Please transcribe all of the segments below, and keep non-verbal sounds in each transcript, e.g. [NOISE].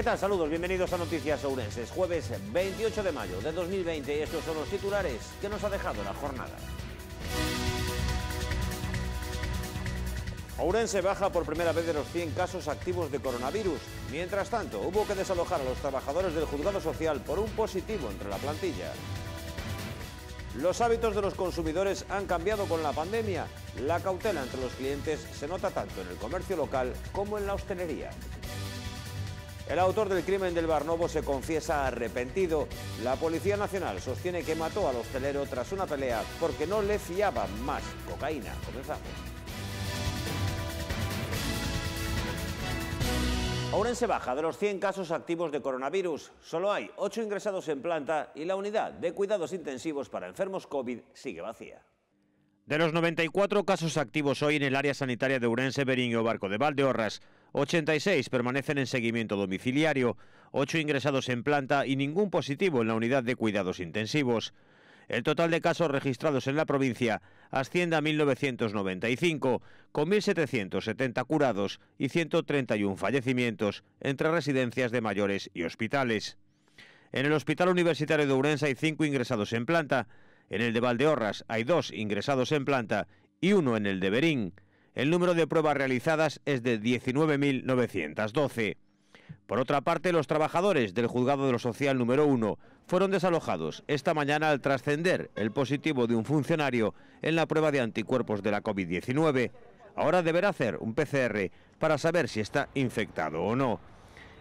¿Qué tal? Saludos, bienvenidos a Noticias Ourenses. Jueves 28 de mayo de 2020 y estos son los titulares que nos ha dejado la jornada. Ourense baja por primera vez de los 100 casos activos de coronavirus. Mientras tanto, hubo que desalojar a los trabajadores del juzgado social por un positivo entre la plantilla. Los hábitos de los consumidores han cambiado con la pandemia. La cautela entre los clientes se nota tanto en el comercio local como en la hostelería. El autor del crimen del Barnovo se confiesa arrepentido. La Policía Nacional sostiene que mató al hostelero tras una pelea porque no le fiaba más cocaína. Comenzamos. Ourense baja de los 100 casos activos de coronavirus. Solo hay 8 ingresados en planta y la unidad de cuidados intensivos para enfermos COVID sigue vacía. De los 94 casos activos hoy en el área sanitaria de Ourense, Beriño, Barco de Valdeorras, 86 permanecen en seguimiento domiciliario, 8 ingresados en planta y ningún positivo en la unidad de cuidados intensivos. El total de casos registrados en la provincia asciende a 1.995, con 1.770 curados y 131 fallecimientos entre residencias de mayores y hospitales. En el Hospital Universitario de Urense hay 5 ingresados en planta, en el de Valdeorras hay 2 ingresados en planta y uno en el de Berín el número de pruebas realizadas es de 19.912. Por otra parte, los trabajadores del juzgado de lo social número 1 fueron desalojados esta mañana al trascender el positivo de un funcionario en la prueba de anticuerpos de la COVID-19. Ahora deberá hacer un PCR para saber si está infectado o no.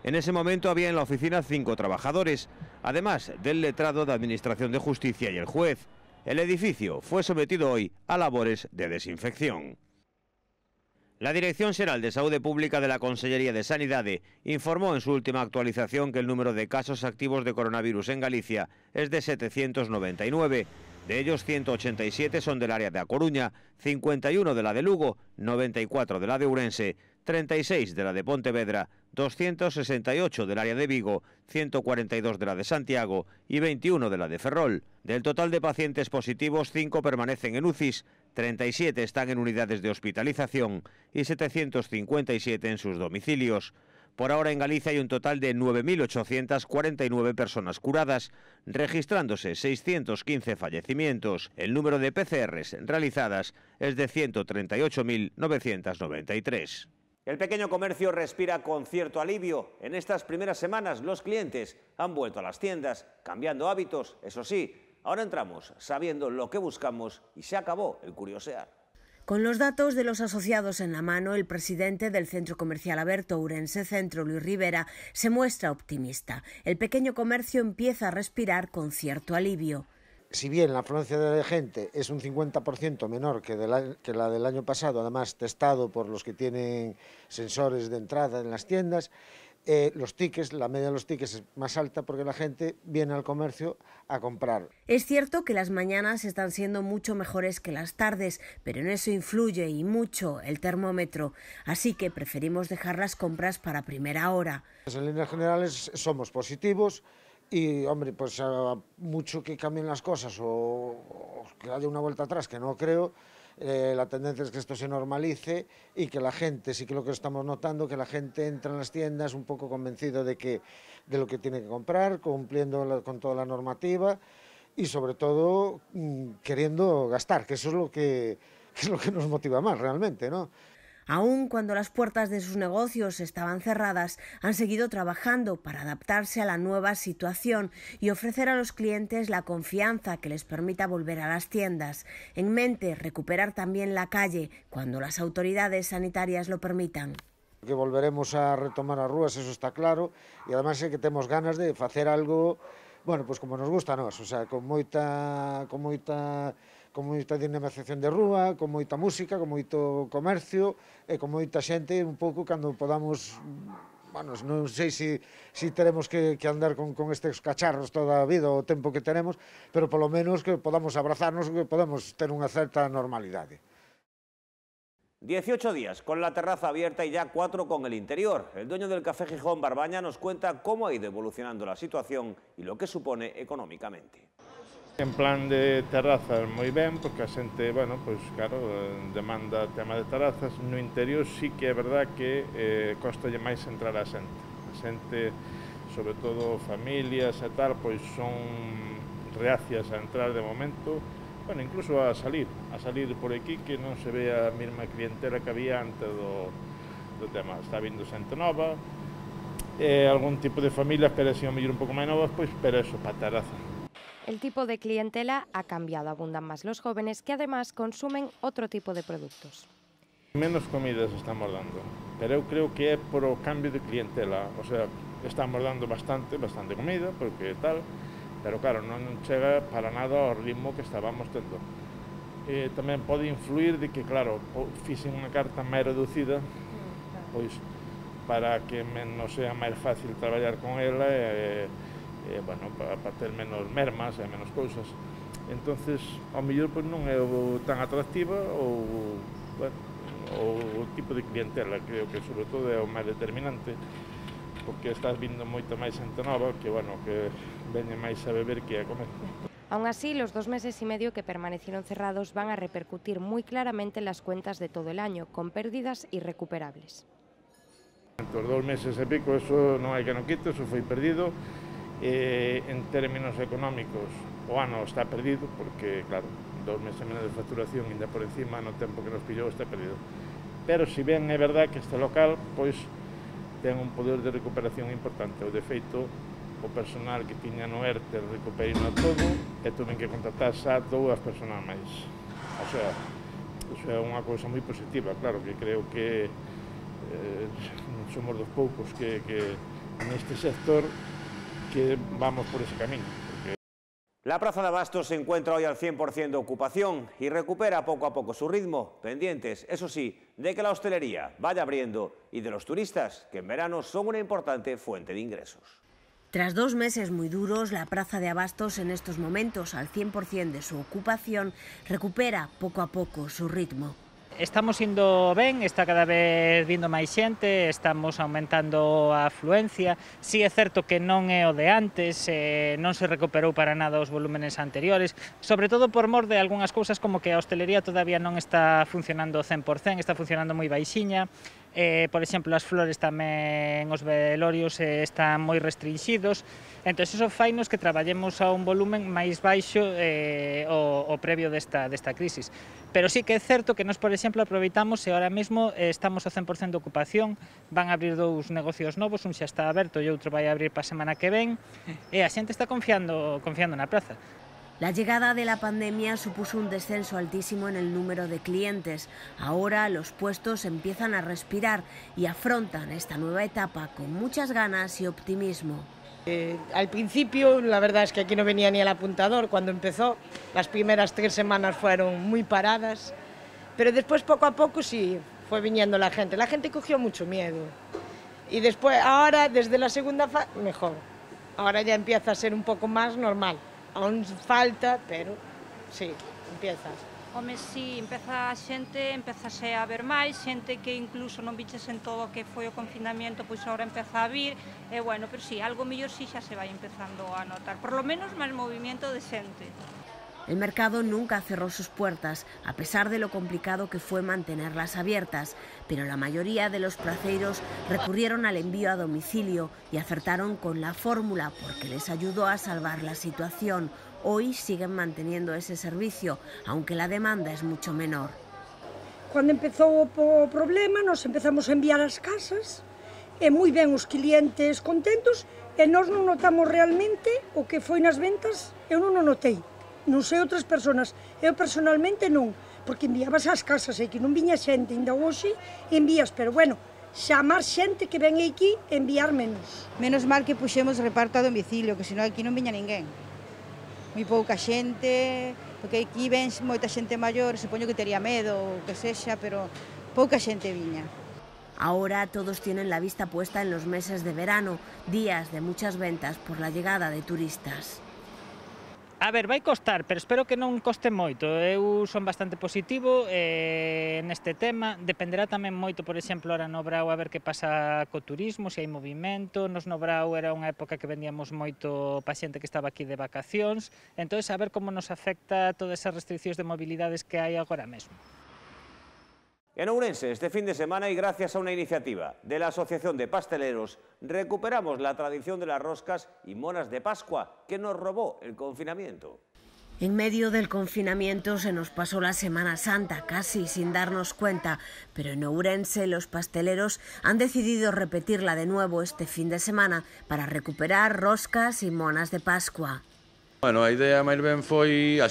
En ese momento había en la oficina cinco trabajadores, además del letrado de Administración de Justicia y el juez. El edificio fue sometido hoy a labores de desinfección. La Dirección General de Salud Pública de la Consellería de Sanidad... informó en su última actualización que el número de casos activos de coronavirus en Galicia es de 799. De ellos, 187 son del área de A Coruña, 51 de la de Lugo, 94 de la de Urense, 36 de la de Pontevedra, 268 del área de Vigo, 142 de la de Santiago y 21 de la de Ferrol. Del total de pacientes positivos, 5 permanecen en UCIs, 37 están en unidades de hospitalización y 757 en sus domicilios. Por ahora en Galicia hay un total de 9.849 personas curadas, registrándose 615 fallecimientos. El número de PCRs realizadas es de 138.993. El pequeño comercio respira con cierto alivio. En estas primeras semanas los clientes han vuelto a las tiendas, cambiando hábitos, eso sí, Ahora entramos sabiendo lo que buscamos y se acabó el curiosear. Con los datos de los asociados en la mano, el presidente del centro comercial Aberto Urense Centro, Luis Rivera, se muestra optimista. El pequeño comercio empieza a respirar con cierto alivio. Si bien la afluencia de gente es un 50% menor que, que, la, del año pasado, además testado por los que tienen sensores de entrada en las tiendas, eh, los tickets, la media de los tickets es más alta porque la gente viene al comercio a comprar. Es cierto que las mañanas están siendo mucho mejores que las tardes, pero en eso influye y mucho el termómetro, así que preferimos dejar las compras para primera hora. Pues en líneas generales somos positivos y, hombre, pues mucho que cambien las cosas o que haya una vuelta atrás, que no creo, eh, la tendencia es que esto se normalice y que la gente, sí que lo que estamos notando, que la gente entra en las tiendas un poco convencido de, que, de lo que tiene que comprar, cumpliendo con toda la normativa y sobre todo mm, queriendo gastar, que eso es lo [LAUGHS] que, es lo que nos motiva más realmente, ¿no? Aún cuando las puertas de sus negocios estaban cerradas, han seguido trabajando para adaptarse a la nueva situación y ofrecer a los clientes la confianza que les permita volver a las tiendas. En mente, recuperar también la calle cuando las autoridades sanitarias lo permitan. Que volveremos a retomar las ruas, eso está claro, Y además es que tenemos ganas de hacer algo, bueno, pues como nos gusta no, o sea, con moita, con con moita dinamización de rúa, con moita música, con moito comercio e con moita xente un pouco cando podamos bueno, non sei se si, si teremos que, que andar con, con estes cacharros toda a vida o tempo que tenemos, pero polo menos que podamos abrazarnos, que podamos ter unha certa normalidade. 18 días con la terraza abierta y ya 4 con el interior. El dueño del Café Gijón, Barbaña, nos cuenta cómo ha ido evolucionando la situación y lo que supone económicamente. En plan de terrazas moi ben, porque a xente, bueno, pois claro, demanda tema de terrazas. No interior sí que é verdad que eh, costalle máis entrar a xente. A xente, sobre todo familias e tal, pois son reacias a entrar de momento, bueno, incluso a salir, a salir por aquí que non se ve a mesma clientela que había antes do, do tema. Está vindo xente nova, eh, algún tipo de familias, pero así a mellor un pouco máis novas, pois, pero eso, para terrazas. El tipo de clientela ha cambiado, abundan más los jóvenes que además consumen otro tipo de productos. Menos comidas estamos dando, pero eu creo que é por o cambio de clientela, o sea, estamos dando bastante, bastante comida, porque tal, pero claro, non chega para nada ao ritmo que estábamos tendo. Eh, tamén pode influir de que, claro, fixen unha carta máis reducida, pois para que non sea máis fácil traballar con ela e eh, eh, bueno, para pa ter menos mermas e menos cousas. Entonces, ao mellor pois non é tan atractiva ou bueno, o, o tipo de clientela, creo que sobre todo é o máis determinante porque estás vindo moita máis xente nova que, bueno, que vende máis a beber que a comer. Aún así, los dos meses y medio que permanecieron cerrados van a repercutir muy claramente en las cuentas de todo el año, con pérdidas irrecuperables. Os dos meses e pico, eso non hai que no quite, eso foi perdido eh, en términos económicos o ano está perdido, porque, claro, dos meses menos de facturación ainda por encima no tempo que nos pillou está perdido. Pero, si ben é verdad que este local, pois, ten un poder de recuperación importante. O defeito, o personal que tiña no ERTE recuperino a todo e tuven que contratar xa dúas personas máis. O sea, iso é unha cousa moi positiva, claro, que creo que eh, somos dos poucos que, que neste sector que vamos por ese camino. La Plaza de Abastos se encuentra hoy al 100% de ocupación y recupera poco a poco su ritmo, pendientes, eso sí, de que la hostelería vaya abriendo y de los turistas, que en verano son una importante fuente de ingresos. Tras dos meses muy duros, la Plaza de Abastos en estos momentos al 100% de su ocupación recupera poco a poco su ritmo. estamos indo ben, está cada vez vindo máis xente, estamos aumentando a afluencia. Si sí, é certo que non é o de antes, eh, non se recuperou para nada os volúmenes anteriores, sobre todo por mor de algunhas cousas como que a hostelería todavía non está funcionando 100%, está funcionando moi baixiña, eh, por exemplo, as flores tamén os velorios eh, están moi restringidos, entón iso fainos que traballemos a un volumen máis baixo eh, o o previo de esta crisis. Pero sí que es cierto que nos, por ejemplo aprovechamos y ahora mismo eh, estamos a 100% de ocupación, van a abrir dos negocios nuevos, un ya está abierto y otro va a abrir para la semana que ven, y a está confiando, confiando la plaza. La llegada de la pandemia supuso un descenso altísimo en el número de clientes. Ahora los puestos empiezan a respirar y afrontan esta nueva etapa con muchas ganas y optimismo al principio, la verdad es que aquí no venía ni el apuntador cuando empezó. Las primeras tres semanas fueron muy paradas, pero después poco a poco sí fue viniendo la gente. La gente cogió mucho miedo. Y después, ahora, desde la segunda fase, mejor. Ahora ya empieza a ser un poco más normal. Aún falta, pero sí, empieza. Home, sí, empieza a xente, empieza a ver máis, siente que incluso no non en todo que fue el confinamiento, pues ahora empieza a vir, e bueno, pero sí, algo mellor sí ya se va empezando a notar, por lo menos máis movimiento de xente. El mercado nunca cerró sus puertas, a pesar de lo complicado que fue mantenerlas abiertas, pero la mayoría de los placeros recurrieron al envío a domicilio y acertaron con la fórmula porque les ayudó a salvar la situación. hoy siguen manteniendo ese servicio, aunque la demanda es mucho menor. Cuando empezó o problema, nos empezamos a enviar as casas, e moi ben os clientes contentos, e nós non notamos realmente o que foi nas ventas, eu non o notei. Non sei outras personas, eu personalmente non, porque enviabas as casas e que non viña xente, ainda hoxe envías, pero bueno, chamar xente que ven aquí enviar menos. Menos mal que puxemos reparto a domicilio, que senón aquí non viña ninguén moi pouca xente, porque aquí ven moita xente maior, supoño que tería medo ou que sexa, pero pouca xente viña. Ahora todos tienen la vista puesta en los meses de verano, días de muchas ventas por la llegada de turistas. A ver, vai costar, pero espero que non coste moito. Eu son bastante positivo eh, neste tema. Dependerá tamén moito, por exemplo, ahora no Brau a ver que pasa co turismo, se hai movimento. Nos no Brau era unha época que vendíamos moito paciente que estaba aquí de vacacións. Entón, a ver como nos afecta todas esas restriccións de mobilidades que hai agora mesmo. En Ourense, este fin de semana y gracias a una iniciativa de la Asociación de Pasteleros, recuperamos la tradición de las roscas y monas de Pascua que nos robó el confinamiento. En medio del confinamiento se nos pasó la Semana Santa casi sin darnos cuenta, pero en Ourense los pasteleros han decidido repetirla de nuevo este fin de semana para recuperar roscas y monas de Pascua. Bueno, a idea máis ben a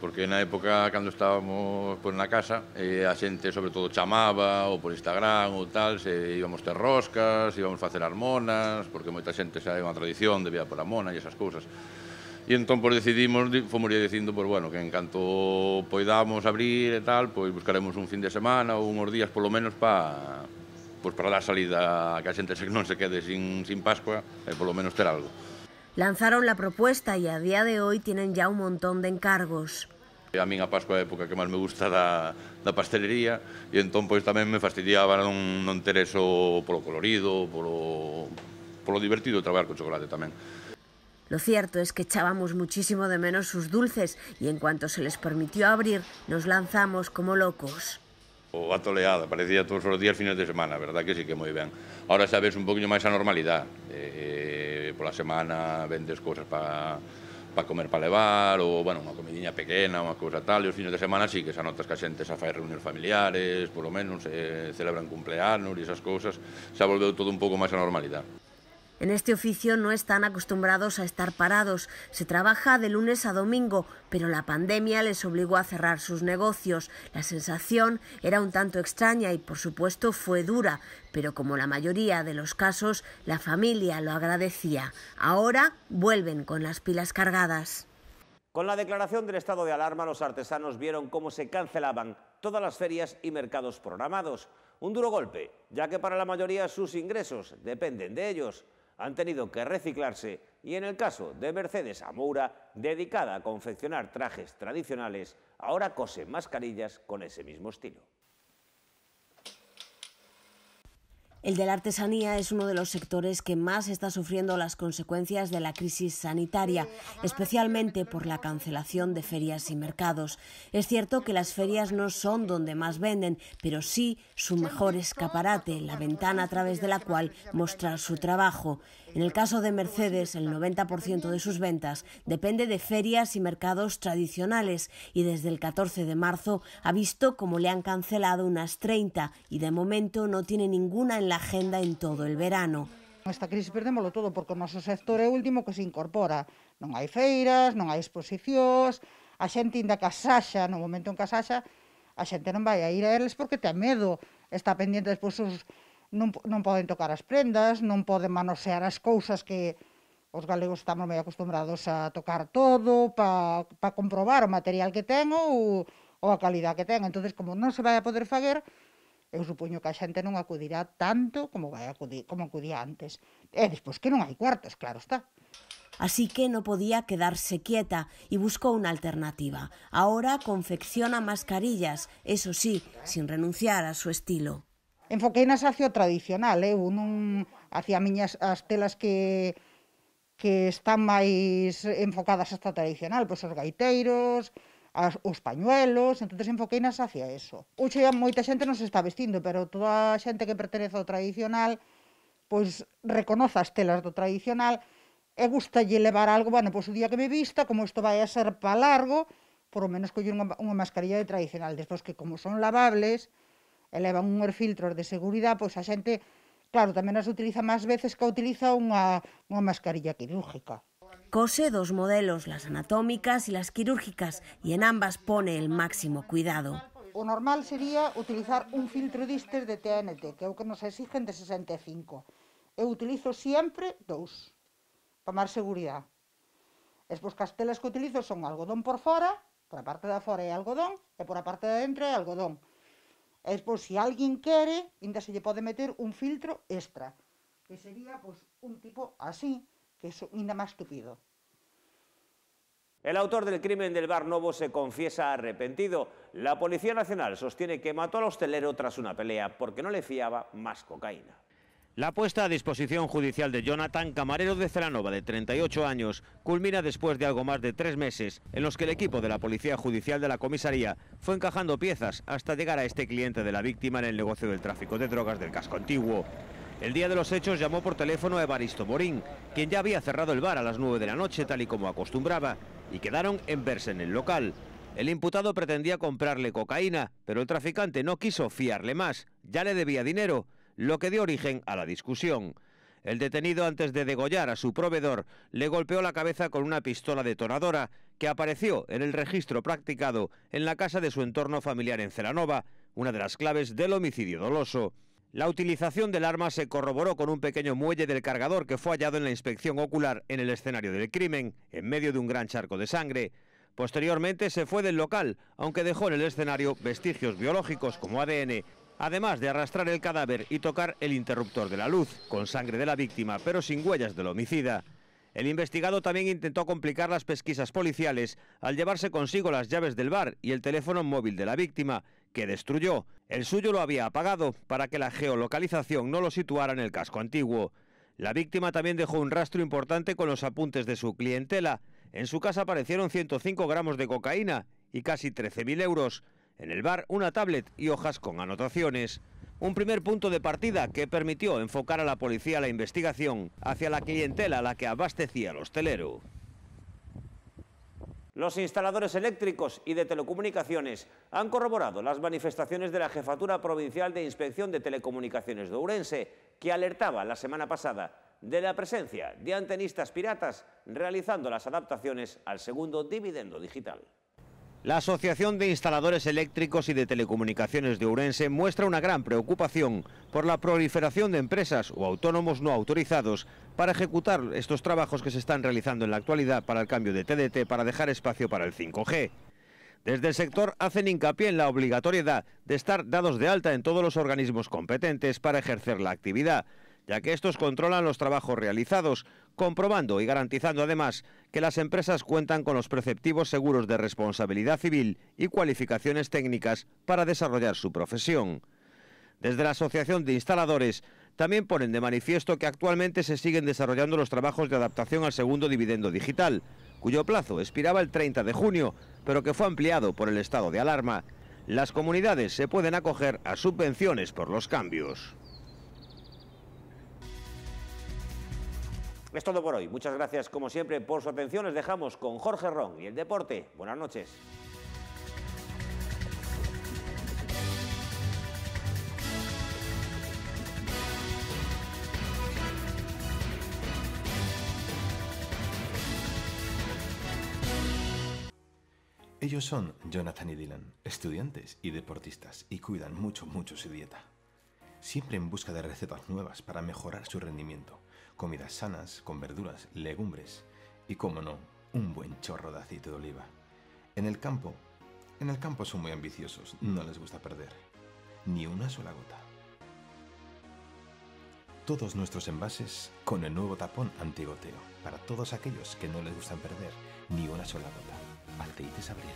porque na época cando estábamos pois, na casa eh, a xente sobre todo chamaba ou por Instagram ou tal, se íbamos ter roscas, íbamos facer armonas, porque moita xente xa é unha tradición de vida por mona e esas cousas. E entón pois, decidimos, fomos dicindo, pois, bueno, que en canto poidamos abrir e tal, pois buscaremos un fin de semana ou uns días polo menos pa, pois, para dar salida a que a xente se non se quede sin, sin Pascua e polo menos ter algo. Lanzaron la propuesta y a día de hoy tienen ya un montón de encargos. A min a Pascua é a época que máis me gusta da, da pastelería e entón pois tamén me fastidiaba non, non ter eso polo colorido, polo, polo divertido de traballar co chocolate tamén. Lo cierto es que echábamos muchísimo de menos sus dulces y en cuanto se les permitió abrir, nos lanzamos como locos. O a toleada, parecía todos os días fines de semana, verdad que sí que moi ben. Ahora xa ves un poquinho máis a normalidade. Eh, pola semana vendes cousas para para comer para levar ou, bueno, unha comidinha pequena, unha cousa tal, e os fines de semana sí que xa notas que a xente xa fai reunións familiares, polo menos, se celebran cumpleanos e esas cousas, xa volveu todo un pouco máis a normalidade. En este oficio no están acostumbrados a estar parados. Se trabaja de lunes a domingo, pero la pandemia les obligó a cerrar sus negocios. La sensación era un tanto extraña y por supuesto fue dura, pero como la mayoría de los casos, la familia lo agradecía. Ahora vuelven con las pilas cargadas. Con la declaración del estado de alarma, los artesanos vieron cómo se cancelaban todas las ferias y mercados programados. Un duro golpe, ya que para la mayoría sus ingresos dependen de ellos han tenido que reciclarse y en el caso de Mercedes Amoura, dedicada a confeccionar trajes tradicionales, ahora cose mascarillas con ese mismo estilo. El de la artesanía es uno de los sectores que más está sufriendo las consecuencias de la crisis sanitaria, especialmente por la cancelación de ferias y mercados. Es cierto que las ferias no son donde más venden, pero sí su mejor escaparate, la ventana a través de la cual mostrar su trabajo. En el caso de Mercedes, el 90% de sus ventas depende de ferias y mercados tradicionales y desde el 14 de marzo ha visto como le han cancelado unas 30 y de momento no tiene ninguna en la agenda en todo el verano. Esta crisis perdémolo todo porque nuestro sector es último que se incorpora. No hay feiras, no hay exposicións, a xente inda casacha, en un momento en casacha a xente no vai a ir a él porque tiene miedo, está pendiente sus sus non, non poden tocar as prendas, non poden manosear as cousas que os galegos estamos moi acostumbrados a tocar todo para pa comprobar o material que ten ou, ou a calidad que ten. entonces como non se vai a poder faguer, eu supoño que a xente non acudirá tanto como vai acudir, como acudía antes. E despois que non hai cuartos, claro está. Así que no podía quedarse quieta e buscou unha alternativa. Ahora confecciona mascarillas, eso sí, sin renunciar a su estilo enfoquei eh, hacia o tradicional, eu non hacia miñas as telas que que están máis enfocadas hasta tradicional, pois os gaiteiros, as, os pañuelos, entonces nas hacia eso. Uxe, moita xente non se está vestindo, pero toda a xente que pertenece ao tradicional pois reconoce as telas do tradicional e gustalle levar algo, bueno, pois o día que me vista, como isto vai a ser pa largo, por lo menos coller unha, unha mascarilla de tradicional, despois que como son lavables, elevan unhos filtros de seguridade, pois a xente, claro, tamén as utiliza máis veces que utiliza unha, unha mascarilla quirúrgica. Cose dos modelos, las anatómicas e las quirúrgicas, e en ambas pone el máximo cuidado. O normal sería utilizar un filtro distes de TNT, que é o que nos exigen de 65. Eu utilizo sempre dous, para máis seguridade. E pois castelas que utilizo son algodón por fora, por a parte da fora é algodón, e por a parte da dentro é algodón. es por si alguien quiere, inda se le puede meter un filtro extra, que sería pues, un tipo así, que es más más tupido. El autor del crimen del Bar Novo se confiesa arrepentido. La Policía Nacional sostiene que mató al hostelero tras una pelea porque no le fiaba más cocaína. La puesta a disposición judicial de Jonathan Camarero de Celanova, de 38 años, culmina después de algo más de tres meses en los que el equipo de la Policía Judicial de la Comisaría fue encajando piezas hasta llegar a este cliente de la víctima en el negocio del tráfico de drogas del casco antiguo. El día de los hechos llamó por teléfono a Evaristo Morín, quien ya había cerrado el bar a las 9 de la noche tal y como acostumbraba, y quedaron en verse en el local. El imputado pretendía comprarle cocaína, pero el traficante no quiso fiarle más, ya le debía dinero lo que dio origen a la discusión. El detenido, antes de degollar a su proveedor, le golpeó la cabeza con una pistola detonadora que apareció en el registro practicado en la casa de su entorno familiar en ceranova una de las claves del homicidio doloso. La utilización del arma se corroboró con un pequeño muelle del cargador que fue hallado en la inspección ocular en el escenario del crimen, en medio de un gran charco de sangre. Posteriormente se fue del local, aunque dejó en el escenario vestigios biológicos como ADN además de arrastrar el cadáver y tocar el interruptor de la luz, con sangre de la víctima, pero sin huellas del homicida. El investigado también intentó complicar las pesquisas policiales al llevarse consigo las llaves del bar y el teléfono móvil de la víctima, que destruyó. El suyo lo había apagado para que la geolocalización no lo situara en el casco antiguo. La víctima también dejó un rastro importante con los apuntes de su clientela. En su casa aparecieron 105 gramos de cocaína y casi 13.000 euros. En el bar, una tablet y hojas con anotaciones. Un primer punto de partida que permitió enfocar a la policía la investigación hacia la clientela a la que abastecía el hostelero. Los instaladores eléctricos y de telecomunicaciones han corroborado las manifestaciones de la Jefatura Provincial de Inspección de Telecomunicaciones de Ourense, que alertaba la semana pasada de la presencia de antenistas piratas realizando las adaptaciones al segundo dividendo digital. La Asociación de Instaladores Eléctricos y de Telecomunicaciones de Ourense muestra una gran preocupación por la proliferación de empresas o autónomos no autorizados para ejecutar estos trabajos que se están realizando en la actualidad para el cambio de TDT para dejar espacio para el 5G. Desde el sector hacen hincapié en la obligatoriedad de estar dados de alta en todos los organismos competentes para ejercer la actividad, ya que estos controlan los trabajos realizados comprobando y garantizando además que las empresas cuentan con los preceptivos seguros de responsabilidad civil y cualificaciones técnicas para desarrollar su profesión. Desde la Asociación de Instaladores también ponen de manifiesto que actualmente se siguen desarrollando los trabajos de adaptación al segundo dividendo digital, cuyo plazo expiraba el 30 de junio, pero que fue ampliado por el estado de alarma. Las comunidades se pueden acoger a subvenciones por los cambios. Es todo por hoy. Muchas gracias, como siempre, por su atención. Les dejamos con Jorge Ron y el deporte. Buenas noches. Ellos son Jonathan y Dylan, estudiantes y deportistas, y cuidan mucho, mucho su dieta. Siempre en busca de recetas nuevas para mejorar su rendimiento comidas sanas con verduras, legumbres y, como no, un buen chorro de aceite de oliva. En el campo, en el campo son muy ambiciosos, no les gusta perder, ni una sola gota. Todos nuestros envases con el nuevo tapón antigoteo, para todos aquellos que no les gustan perder ni una sola gota. Alteites Abril.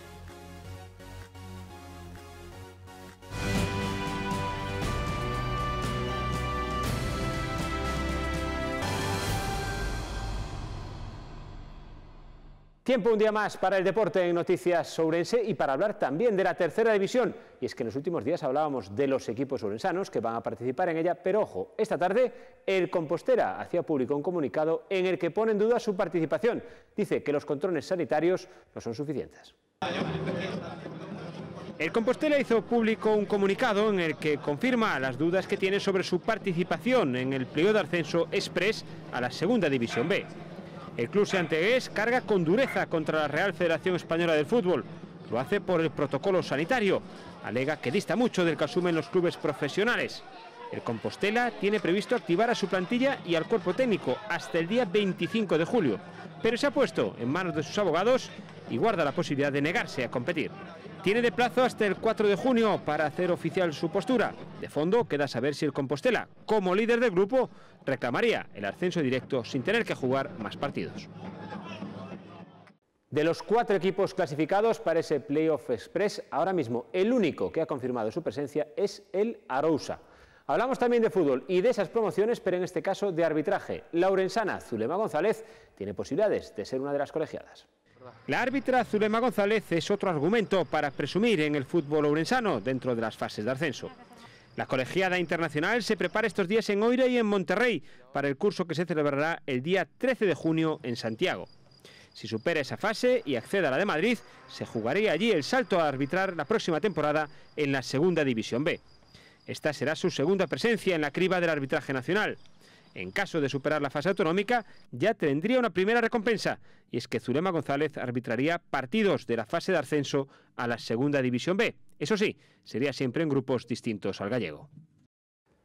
Tiempo un día más para el deporte en Noticias Sourense y para hablar también de la tercera división. Y es que en los últimos días hablábamos de los equipos sourensanos que van a participar en ella, pero ojo, esta tarde el Compostera hacía público un comunicado en el que pone en duda su participación. Dice que los controles sanitarios no son suficientes. El Compostela hizo público un comunicado en el que confirma las dudas que tiene sobre su participación en el pliego de ascenso express a la segunda división B. El club santiagués carga con dureza contra la Real Federación Española del Fútbol. Lo hace por el protocolo sanitario. Alega que dista mucho del que asumen los clubes profesionales. El Compostela tiene previsto activar a su plantilla y al cuerpo técnico hasta el día 25 de julio, pero se ha puesto en manos de sus abogados y guarda la posibilidad de negarse a competir. Tiene de plazo hasta el 4 de junio para hacer oficial su postura. De fondo queda saber si el Compostela, como líder del grupo, reclamaría el ascenso directo sin tener que jugar más partidos. De los cuatro equipos clasificados para ese Playoff Express, ahora mismo el único que ha confirmado su presencia es el Arousa. Hablamos también de fútbol y de esas promociones, pero en este caso de arbitraje. Laurensana Zulema González tiene posibilidades de ser una de las colegiadas. La árbitra Zulema González es otro argumento para presumir en el fútbol ourensano dentro de las fases de ascenso. La colegiada internacional se prepara estos días en Oire y en Monterrey para el curso que se celebrará el día 13 de junio en Santiago. Si supera esa fase y accede a la de Madrid, se jugaría allí el salto a arbitrar la próxima temporada en la Segunda División B. Esta será su segunda presencia en la criba del arbitraje nacional. En caso de superar la fase autonómica, ya tendría una primera recompensa, y es que Zulema González arbitraría partidos de la fase de ascenso a la Segunda División B. Eso sí, sería siempre en grupos distintos al gallego.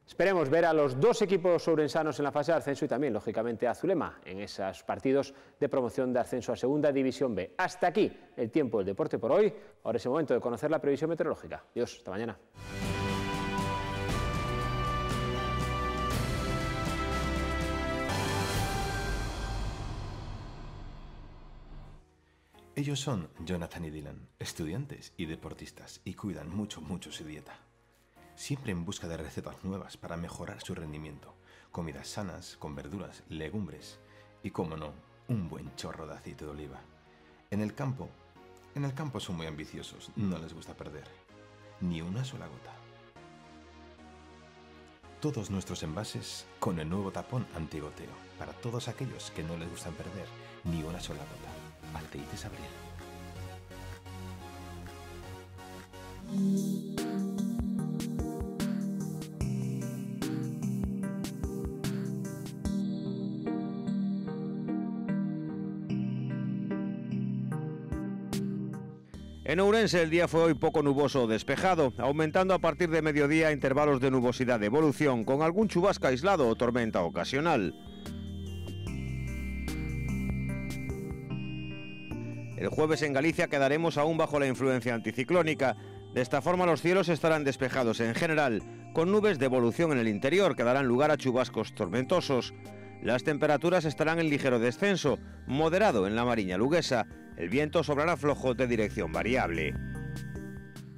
Esperemos ver a los dos equipos sobrensanos en la fase de ascenso y también, lógicamente, a Zulema en esos partidos de promoción de ascenso a Segunda División B. Hasta aquí el tiempo del deporte por hoy. Ahora es el momento de conocer la previsión meteorológica. Dios, hasta mañana. Ellos son Jonathan y Dylan, estudiantes y deportistas, y cuidan mucho, mucho su dieta. Siempre en busca de recetas nuevas para mejorar su rendimiento, comidas sanas, con verduras, legumbres y, como no, un buen chorro de aceite de oliva. En el campo, en el campo son muy ambiciosos, no les gusta perder, ni una sola gota. Todos nuestros envases con el nuevo tapón antigoteo, para todos aquellos que no les gustan perder ni una sola gota. En Ourense el día fue hoy poco nuboso o despejado, aumentando a partir de mediodía intervalos de nubosidad de evolución, con algún chubasco aislado o tormenta ocasional. El jueves en Galicia quedaremos aún bajo la influencia anticiclónica. De esta forma los cielos estarán despejados en general, con nubes de evolución en el interior que darán lugar a chubascos tormentosos. Las temperaturas estarán en ligero descenso, moderado en la Mariña Luguesa. El viento sobrará flojo de dirección variable.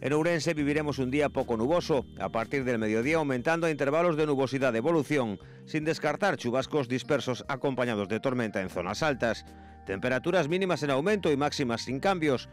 En Ourense viviremos un día poco nuboso, a partir del mediodía aumentando a intervalos de nubosidad de evolución, sin descartar chubascos dispersos acompañados de tormenta en zonas altas. Temperaturas mínimas en aumento y máximas sin cambios.